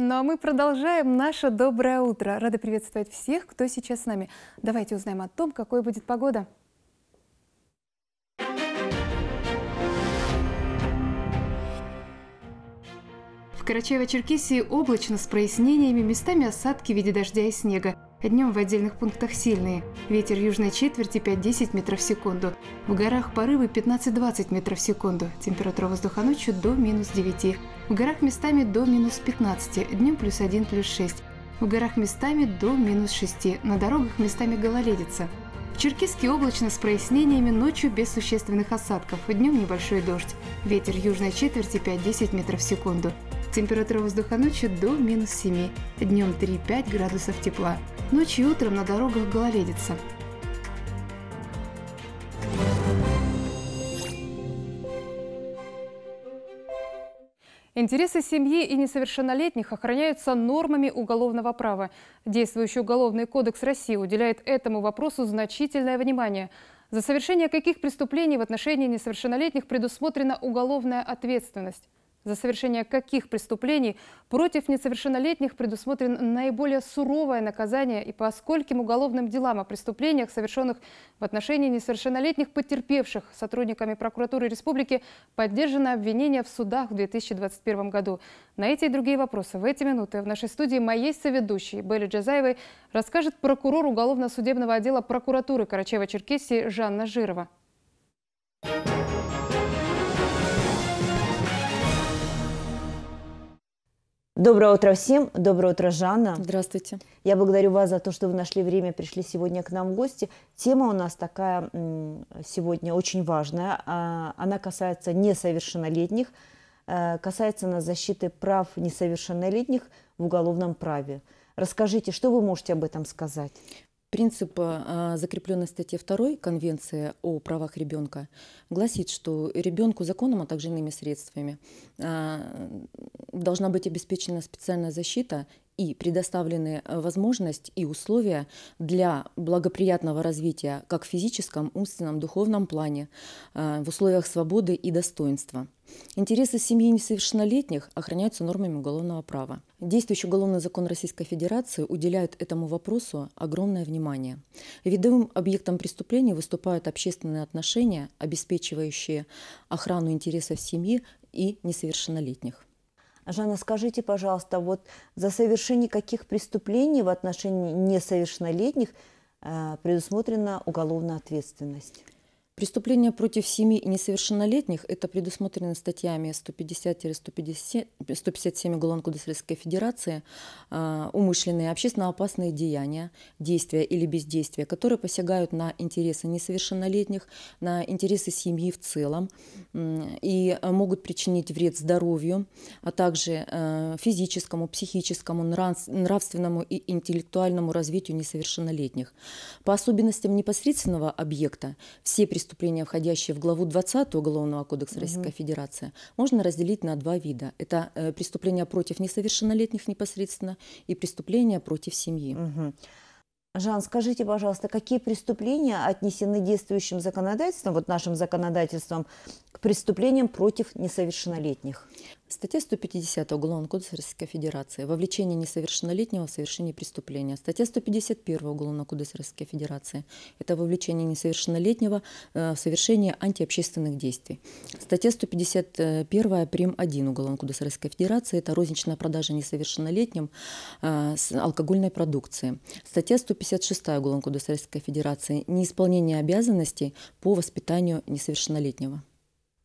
Ну а мы продолжаем наше доброе утро. Рада приветствовать всех, кто сейчас с нами. Давайте узнаем о том, какой будет погода. В Карачаево-Черкесии облачно с прояснениями, местами осадки в виде дождя и снега. Днем в отдельных пунктах сильные. Ветер южной четверти 5-10 метров в секунду. В горах порывы 15-20 метров в секунду. Температура воздуха ночью до минус 9. В горах местами до минус 15. Днем плюс 1, плюс 6. В горах местами до минус 6. На дорогах местами гололедица. В Черкесске облачно с прояснениями, ночью без существенных осадков, днем небольшой дождь. Ветер южной четверти 5-10 метров в секунду. Температура воздуха ночью до минус 7, днем 3-5 градусов тепла. Ночью и утром на дорогах гололедица. Интересы семьи и несовершеннолетних охраняются нормами уголовного права. Действующий Уголовный кодекс России уделяет этому вопросу значительное внимание. За совершение каких преступлений в отношении несовершеннолетних предусмотрена уголовная ответственность? За совершение каких преступлений против несовершеннолетних предусмотрен наиболее суровое наказание и по скольким уголовным делам о преступлениях, совершенных в отношении несовершеннолетних потерпевших сотрудниками прокуратуры республики, поддержано обвинение в судах в 2021 году. На эти и другие вопросы в эти минуты в нашей студии моей соведущей Белли Джазаевой расскажет прокурор уголовно-судебного отдела прокуратуры Карачева-Черкесии Жанна Жирова. Доброе утро всем. Доброе утро, Жанна. Здравствуйте. Я благодарю вас за то, что вы нашли время, пришли сегодня к нам в гости. Тема у нас такая сегодня очень важная. А, она касается несовершеннолетних, э, касается на защиты прав несовершеннолетних в уголовном праве. Расскажите, что вы можете об этом сказать? Принцип, а, закрепленный в статье 2 Конвенции о правах ребенка, гласит, что ребенку законом, а также иными средствами а, должна быть обеспечена специальная защита и предоставлены возможность и условия для благоприятного развития как в физическом, умственном, духовном плане а, в условиях свободы и достоинства – Интересы семьи несовершеннолетних охраняются нормами уголовного права. Действующий уголовный закон Российской Федерации уделяет этому вопросу огромное внимание. Видовым объектом преступления выступают общественные отношения, обеспечивающие охрану интересов семьи и несовершеннолетних. Жанна, скажите, пожалуйста, вот за совершение каких преступлений в отношении несовершеннолетних э, предусмотрена уголовная ответственность? Преступления против семьи и несовершеннолетних – это предусмотрено статьями 150-157 Уголовного кодекса Российской Федерации а, умышленные общественно опасные деяния, действия или бездействия, которые посягают на интересы несовершеннолетних, на интересы семьи в целом и могут причинить вред здоровью, а также э, физическому, психическому, нравственному и интеллектуальному развитию несовершеннолетних. По особенностям непосредственного объекта все преступления преступления, входящие в главу 20 Уголовного кодекса Российской угу. Федерации, можно разделить на два вида. Это э, преступления против несовершеннолетних непосредственно и преступления против семьи. Угу. Жан, скажите, пожалуйста, какие преступления отнесены действующим законодательством, вот нашим законодательством, к преступлениям против несовершеннолетних? Статья 150 Уголовного кодекса Российской Федерации «Вовлечение несовершеннолетнего в совершение преступления». Статья 151 Уголовного кодекса Российской Федерации – это «Вовлечение несовершеннолетнего э, в совершение антиобщественных действий». Статья 151 прим. 1 Уголовного кодекса Российской Федерации – это «Розничная продажа несовершеннолетним э, алкогольной продукции». Статья 156 Уголовного кодекса Российской Федерации – «Неисполнение обязанностей по воспитанию несовершеннолетнего».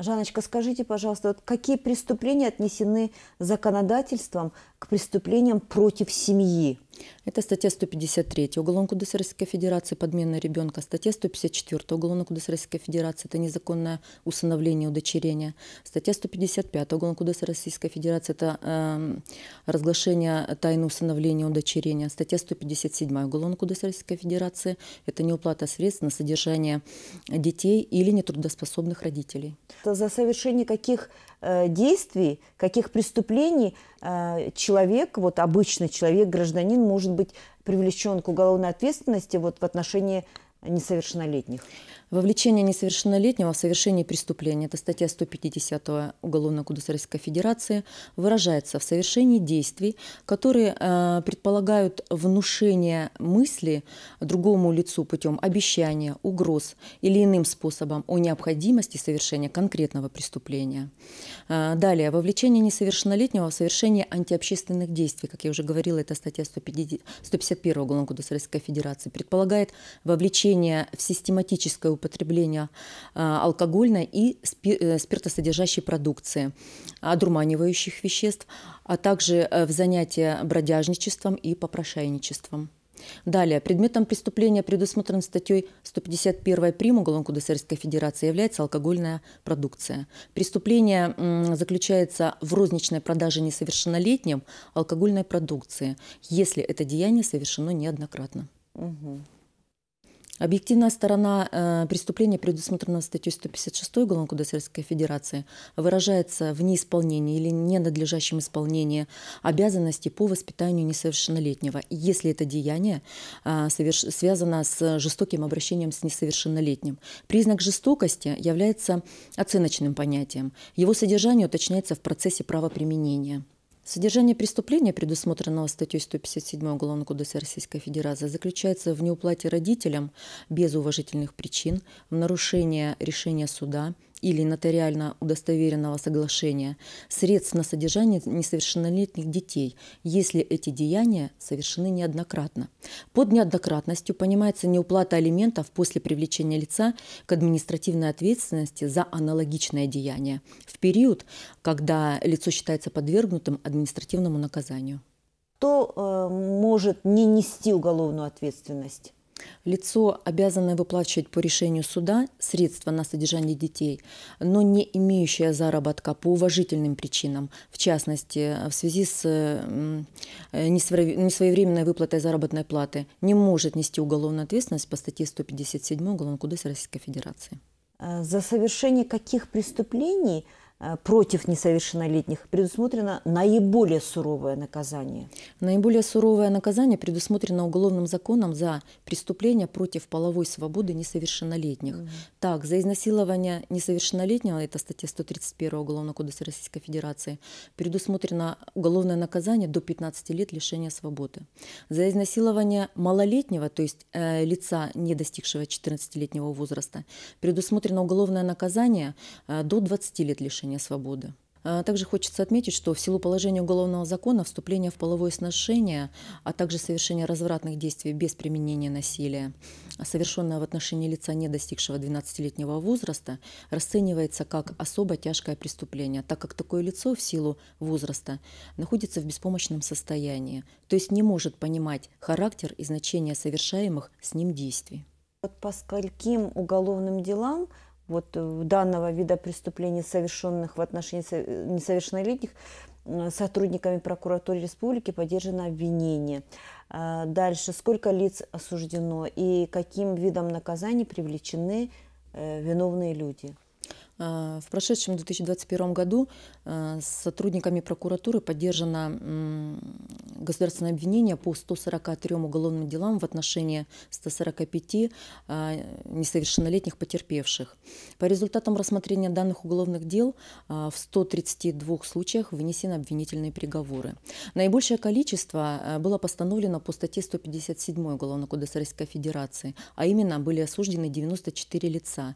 Жаночка, скажите, пожалуйста, вот какие преступления отнесены законодательством к преступлениям против семьи? Это статья 153 Уголовного кодекса Российской Федерации «Подмена ребенка». Статья 154 Уголовного кодекса Российской Федерации «Это незаконное усыновление, удочерение». Статья 155 Уголовного кодекса Российской Федерации «Это э, разглашение тайны усыновления, удочерения». Статья 157 Уголовного кодекса Российской Федерации «Это неуплата средств на содержание детей или нетрудоспособных родителей». За совершение каких Э, действий, каких преступлений э, человек, вот обычный человек, гражданин может быть привлечен к уголовной ответственности вот в отношении несовершеннолетних. Вовлечение несовершеннолетнего в совершение преступления, это статья 150 Уголовного кодекса Российской Федерации, выражается в совершении действий, которые э, предполагают внушение мысли другому лицу путем обещания, угроз или иным способом о необходимости совершения конкретного преступления. Э, далее, вовлечение несовершеннолетнего в совершение антиобщественных действий, как я уже говорила, это статья 150, 151 Уголовного кодекса Российской Федерации, предполагает вовлечение вовлечение в систематическое употребление э, алкогольной и э, спиртосодержащей продукции, одурманивающих веществ, а также э, в занятия бродяжничеством и попрошайничеством. Далее, предметом преступления, предусмотренным статьей 151 прим. Уголовного кодекса Российской Федерации, является алкогольная продукция. Преступление заключается в розничной продаже несовершеннолетним алкогольной продукции, если это деяние совершено неоднократно. Угу. Объективная сторона э, преступления, предусмотренного статьей 156 Уголовного кодекса Российской Федерации, выражается в неисполнении или ненадлежащем исполнении обязанностей по воспитанию несовершеннолетнего, если это деяние э, соверш... связано с жестоким обращением с несовершеннолетним. Признак жестокости является оценочным понятием. Его содержание уточняется в процессе правоприменения. Содержание преступления, предусмотренного статьей 157 Уголовного кодекса Российской Федерации, заключается в неуплате родителям без уважительных причин, в нарушение решения суда, или нотариально удостоверенного соглашения средств на содержание несовершеннолетних детей, если эти деяния совершены неоднократно. Под неоднократностью понимается неуплата алиментов после привлечения лица к административной ответственности за аналогичное деяние в период, когда лицо считается подвергнутым административному наказанию. Кто э, может не нести уголовную ответственность? Лицо, обязанное выплачивать по решению суда средства на содержание детей, но не имеющее заработка по уважительным причинам, в частности, в связи с несвоевременной выплатой заработной платы, не может нести уголовную ответственность по статье 157 Уголовного кодекса Российской Федерации. Э, за совершение каких преступлений – Э, против несовершеннолетних предусмотрено наиболее суровое наказание? Наиболее суровое наказание предусмотрено уголовным законом за преступление против половой свободы несовершеннолетних. Mm. Так, за изнасилование несовершеннолетнего, это статья 131 Уголовного кодекса Российской Федерации, предусмотрено уголовное наказание до 15 лет лишения свободы. За изнасилование малолетнего, то есть э, лица, не достигшего 14-летнего возраста, предусмотрено уголовное наказание э, до 20 лет лишения лишения свободы. А также хочется отметить, что в силу положения уголовного закона вступление в половое сношение, а также совершение развратных действий без применения насилия, совершенное в отношении лица, не достигшего 12-летнего возраста, расценивается как особо тяжкое преступление, так как такое лицо в силу возраста находится в беспомощном состоянии, то есть не может понимать характер и значение совершаемых с ним действий. По скольким уголовным делам вот э, данного вида преступлений, совершенных в отношении э, несовершеннолетних, э, сотрудниками прокуратуры республики поддержано обвинение. А, дальше, сколько лиц осуждено и каким видом наказаний привлечены виновные люди. А, в прошедшем 2021 году а, с сотрудниками прокуратуры поддержано государственное обвинение по 143 уголовным делам в отношении 145 а, несовершеннолетних потерпевших. По результатам рассмотрения данных уголовных дел в 132 случаях вынесены обвинительные приговоры. Наибольшее количество было постановлено по статье 157 Уголовного кодекса Российской Федерации, а именно были осуждены 94 лица.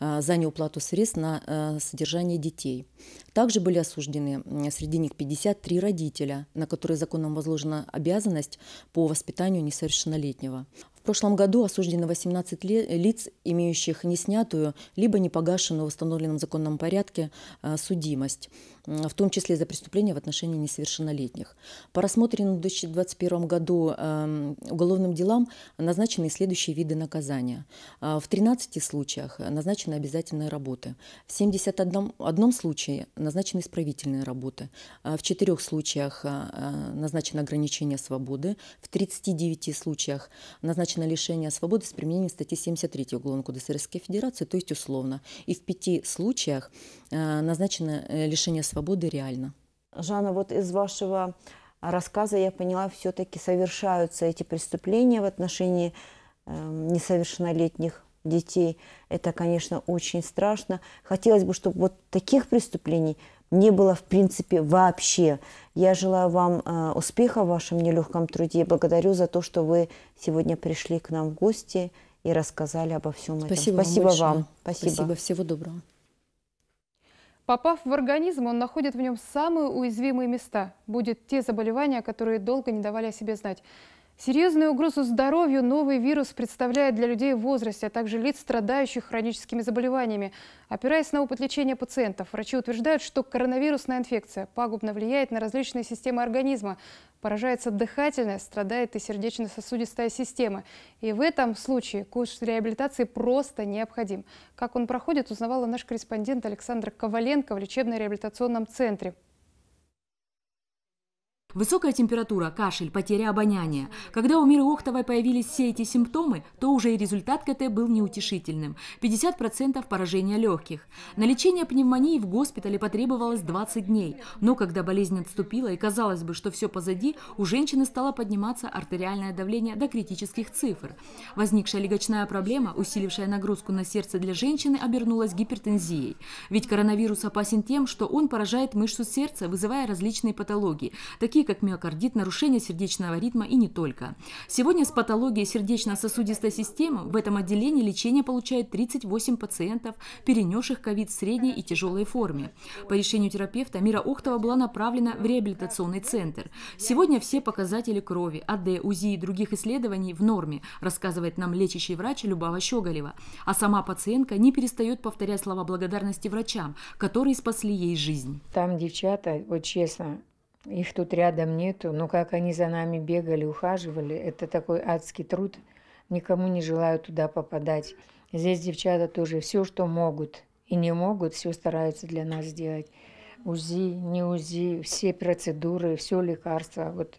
Э, за неуплату средств на э, содержание детей. Также были осуждены среди них 53 родителя, на которые законом возложена обязанность по воспитанию несовершеннолетнего. В прошлом году осуждено 18 лиц, имеющих неснятую, либо не погашенную в установленном законном порядке э, судимость, в том числе за преступления в отношении несовершеннолетних. По рассмотренным в 2021 году эм, уголовным делам назначены следующие виды наказания. Э, в 13 случаях назначены обязательные работы, в 71 одном случае назначены исправительные работы, э, в 4 случаях назначено ограничение свободы, в 39 случаях назначено предусмотрено лишение свободы с применением статьи 73 Уголовного кодекса Российской Федерации, то есть условно. И в пяти случаях э, назначено э, лишение свободы реально. Жанна, вот из вашего рассказа я поняла, все-таки совершаются эти преступления в отношении э, несовершеннолетних детей. Это, конечно, очень страшно. Хотелось бы, чтобы вот таких преступлений не было в принципе вообще. Я желаю вам э, успеха в вашем нелегком труде. Благодарю за то, что вы сегодня пришли к нам в гости и рассказали обо всем Спасибо этом. Спасибо вам. вам. Спасибо. Спасибо. Всего доброго. Попав в организм, он находит в нем самые уязвимые места. Будет те заболевания, которые долго не давали о себе знать. Серьезную угрозу здоровью новый вирус представляет для людей в возрасте, а также лиц, страдающих хроническими заболеваниями. Опираясь на опыт лечения пациентов, врачи утверждают, что коронавирусная инфекция пагубно влияет на различные системы организма. Поражается дыхательная, страдает и сердечно-сосудистая система. И в этом случае курс реабилитации просто необходим. Как он проходит, узнавала наш корреспондент Александр Коваленко в лечебно-реабилитационном центре. Высокая температура, кашель, потеря обоняния. Когда у Миры Охтовой появились все эти симптомы, то уже и результат КТ был неутешительным. 50% поражения легких. На лечение пневмонии в госпитале потребовалось 20 дней. Но когда болезнь отступила и казалось бы, что все позади, у женщины стало подниматься артериальное давление до критических цифр. Возникшая легочная проблема, усилившая нагрузку на сердце для женщины, обернулась гипертензией. Ведь коронавирус опасен тем, что он поражает мышцу сердца, вызывая различные патологии, такие такие как миокардит, нарушение сердечного ритма и не только. Сегодня с патологией сердечно-сосудистой системы в этом отделении лечение получает 38 пациентов, перенесших ковид в средней и тяжелой форме. По решению терапевта Мира Охтова была направлена в реабилитационный центр. Сегодня все показатели крови, АД, УЗИ и других исследований в норме, рассказывает нам лечащий врач Любава Щеголева. А сама пациентка не перестает повторять слова благодарности врачам, которые спасли ей жизнь. Там девчата, вот честно, их тут рядом нету, но как они за нами бегали, ухаживали, это такой адский труд. Никому не желаю туда попадать. Здесь девчата тоже все, что могут и не могут, все стараются для нас сделать. УЗИ, не УЗИ, все процедуры, все лекарства. Вот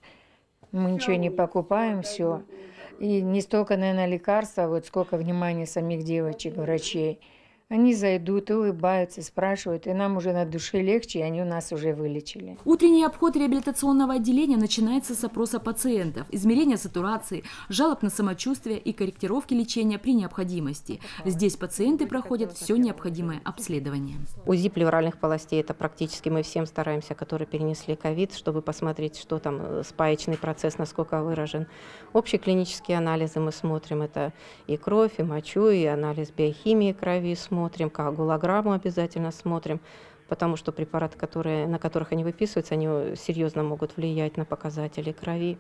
мы ничего не покупаем, все. И не столько, наверное, лекарства, вот сколько внимания самих девочек, врачей. Они зайдут, улыбаются, спрашивают, и нам уже на душе легче, и они у нас уже вылечили. Утренний обход реабилитационного отделения начинается с опроса пациентов, измерения сатурации, жалоб на самочувствие и корректировки лечения при необходимости. Здесь пациенты проходят все необходимое обследование. УЗИ плевральных полостей – это практически мы всем стараемся, которые перенесли ковид, чтобы посмотреть, что там э, спаечный процесс, насколько выражен. Общие клинические анализы мы смотрим – это и кровь, и мочу, и анализ биохимии крови смотрим смотрим, как голограмму обязательно смотрим, потому что препараты, которые, на которых они выписываются, они э, серьезно могут влиять на показатели крови.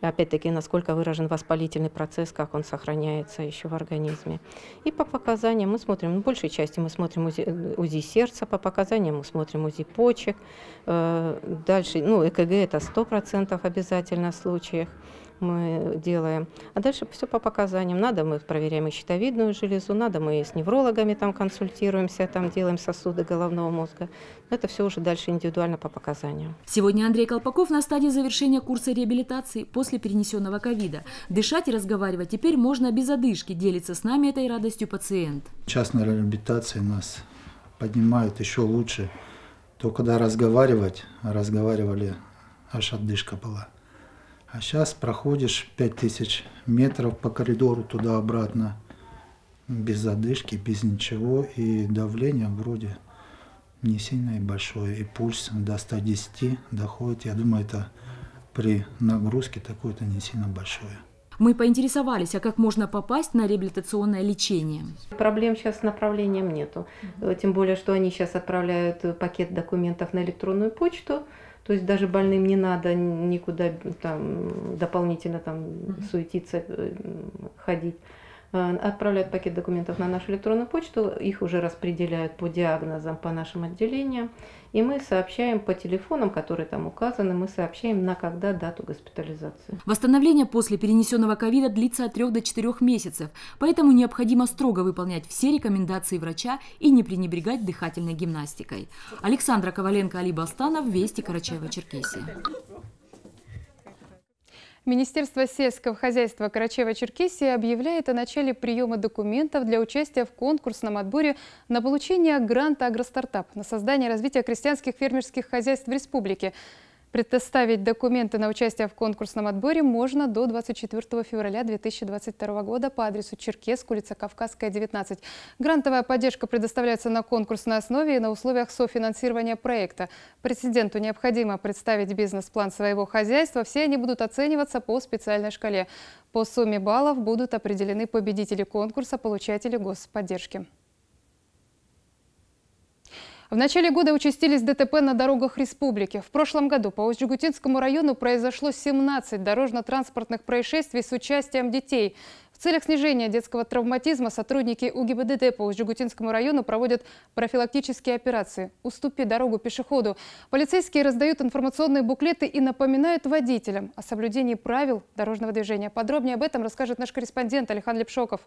Опять-таки, насколько выражен воспалительный процесс, как он сохраняется еще в организме. И по показаниям мы смотрим, ну, большей части мы смотрим УЗИ, э, УЗИ сердца, по показаниям мы смотрим УЗИ почек. Э, дальше, ну, ЭКГ это 100% обязательно в случаях мы делаем. А дальше все по показаниям. Надо мы проверяем и щитовидную железу, надо мы с неврологами там консультируемся, там делаем сосуды головного мозга. Это все уже дальше индивидуально по показаниям. Сегодня Андрей Колпаков на стадии завершения курса реабилитации после перенесенного ковида. Дышать и разговаривать теперь можно без одышки. Делится с нами этой радостью пациент. Частная реабилитация нас поднимает еще лучше. То, когда разговаривать, разговаривали, аж отдышка была. А сейчас проходишь 5000 метров по коридору туда-обратно, без задышки, без ничего, и давление вроде не сильно и большое, и пульс до 110 доходит. Я думаю, это при нагрузке такое-то не сильно большое. Мы поинтересовались, а как можно попасть на реабилитационное лечение? Проблем сейчас с направлением нету. Тем более, что они сейчас отправляют пакет документов на электронную почту. То есть даже больным не надо никуда там дополнительно там суетиться, э, ходить. Э, отправляют пакет документов на нашу электронную почту, их уже распределяют по диагнозам по нашим отделениям, и мы сообщаем по телефонам, которые там указаны, мы сообщаем на когда дату госпитализации. Восстановление после перенесенного ковида длится от 3 до 4 месяцев, поэтому необходимо строго выполнять все рекомендации врача и не пренебрегать дыхательной гимнастикой. Александра Коваленко, Али Бастанов, Вести, Карачаева, Черкесия. Министерство сельского хозяйства Карачева-Черкесии объявляет о начале приема документов для участия в конкурсном отборе на получение гранта «Агростартап» на создание и развитие крестьянских фермерских хозяйств в республике. Предоставить документы на участие в конкурсном отборе можно до 24 февраля 2022 года по адресу Черкесск, улица Кавказская, 19. Грантовая поддержка предоставляется на конкурсной основе и на условиях софинансирования проекта. Президенту необходимо представить бизнес-план своего хозяйства. Все они будут оцениваться по специальной шкале. По сумме баллов будут определены победители конкурса, получатели господдержки. В начале года участились ДТП на дорогах республики. В прошлом году по Усть-Жигутинскому району произошло 17 дорожно-транспортных происшествий с участием детей. В целях снижения детского травматизма сотрудники УГИБДД по Усть-Жигутинскому району проводят профилактические операции «Уступи дорогу пешеходу». Полицейские раздают информационные буклеты и напоминают водителям о соблюдении правил дорожного движения. Подробнее об этом расскажет наш корреспондент Алихан Лепшоков.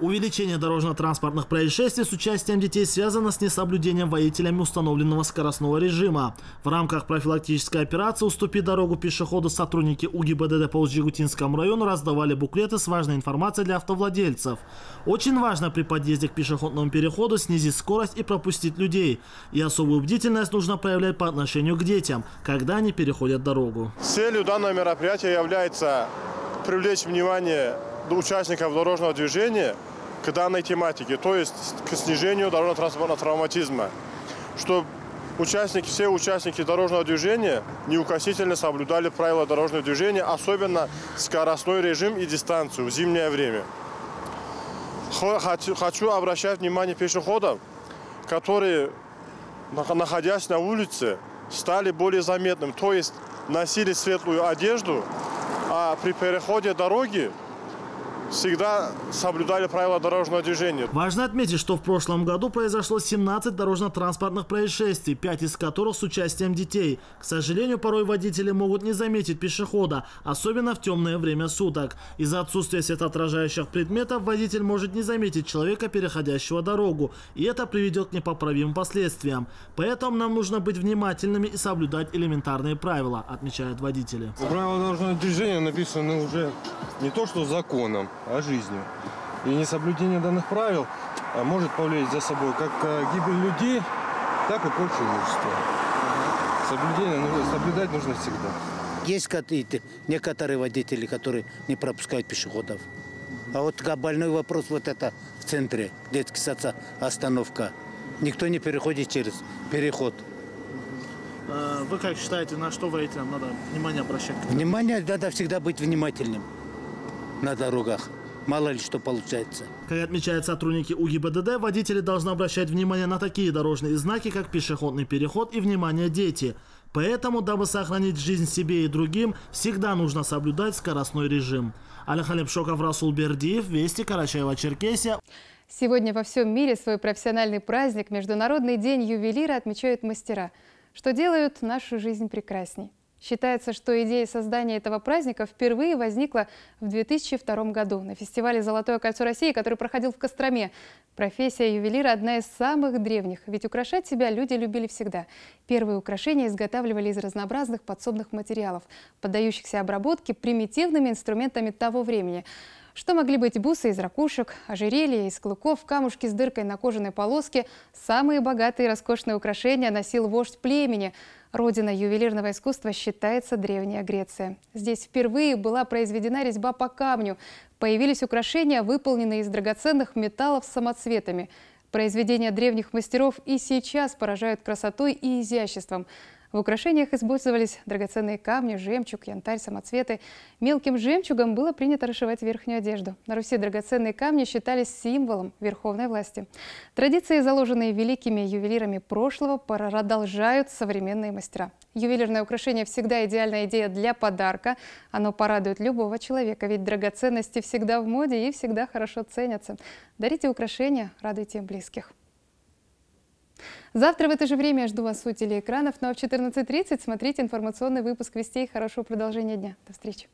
Увеличение дорожно-транспортных происшествий с участием детей связано с несоблюдением водителями установленного скоростного режима. В рамках профилактической операции «Уступи дорогу пешеходу» сотрудники УГИБДД по Узжигутинскому району раздавали буклеты с важной информацией для автовладельцев. Очень важно при подъезде к пешеходному переходу снизить скорость и пропустить людей. И особую бдительность нужно проявлять по отношению к детям, когда они переходят дорогу. Целью данного мероприятия является привлечь внимание участников дорожного движения к данной тематике, то есть к снижению дорожно-транспортного травматизма, чтобы участники, все участники дорожного движения неукосительно соблюдали правила дорожного движения, особенно скоростной режим и дистанцию в зимнее время. Хочу обращать внимание пешеходов, которые, находясь на улице, стали более заметным, то есть носили светлую одежду, а при переходе дороги всегда соблюдали правила дорожного движения. Важно отметить, что в прошлом году произошло 17 дорожно-транспортных происшествий, 5 из которых с участием детей. К сожалению, порой водители могут не заметить пешехода, особенно в темное время суток. Из-за отсутствия светоотражающих предметов водитель может не заметить человека, переходящего дорогу, и это приведет к непоправимым последствиям. Поэтому нам нужно быть внимательными и соблюдать элементарные правила, отмечают водители. Правила дорожного движения написаны уже не то что законом, а жизнью. И несоблюдение данных правил а, может повлиять за собой как а, гибель людей, так и прочее имущество. Соблюдение нужно, соблюдать нужно всегда. Есть какие-то некоторые водители, которые не пропускают пешеходов. А вот больной вопрос вот это в центре, детский сад, остановка. Никто не переходит через переход. Э, вы как считаете, на что водителям надо внимание обращать? Внимание надо всегда быть внимательным на дорогах. Мало ли что получается. Как отмечают сотрудники УГИБДД, водители должны обращать внимание на такие дорожные знаки, как пешеходный переход и, внимание, дети. Поэтому, дабы сохранить жизнь себе и другим, всегда нужно соблюдать скоростной режим. Алихалим Шоков, Расул Бердиев, Вести, Карачаева-Черкесия. Сегодня во всем мире свой профессиональный праздник, Международный день ювелира, отмечают мастера, что делают нашу жизнь прекрасней. Считается, что идея создания этого праздника впервые возникла в 2002 году на фестивале «Золотое кольцо России», который проходил в Костроме. Профессия ювелира – одна из самых древних, ведь украшать себя люди любили всегда. Первые украшения изготавливали из разнообразных подсобных материалов, поддающихся обработке примитивными инструментами того времени. Что могли быть бусы из ракушек, ожерелья из клыков, камушки с дыркой на кожаной полоске – самые богатые и роскошные украшения носил вождь племени – Родина ювелирного искусства считается Древняя Греция. Здесь впервые была произведена резьба по камню. Появились украшения, выполненные из драгоценных металлов с самоцветами. Произведения древних мастеров и сейчас поражают красотой и изяществом. В украшениях использовались драгоценные камни, жемчуг, янтарь, самоцветы. Мелким жемчугом было принято расшивать верхнюю одежду. На Руси драгоценные камни считались символом верховной власти. Традиции, заложенные великими ювелирами прошлого, продолжают современные мастера. Ювелирное украшение всегда идеальная идея для подарка. Оно порадует любого человека, ведь драгоценности всегда в моде и всегда хорошо ценятся. Дарите украшения, радуйте близких. Завтра в это же время я жду вас у телеэкранов, но в 14.30 смотрите информационный выпуск «Вестей». Хорошего продолжения дня. До встречи.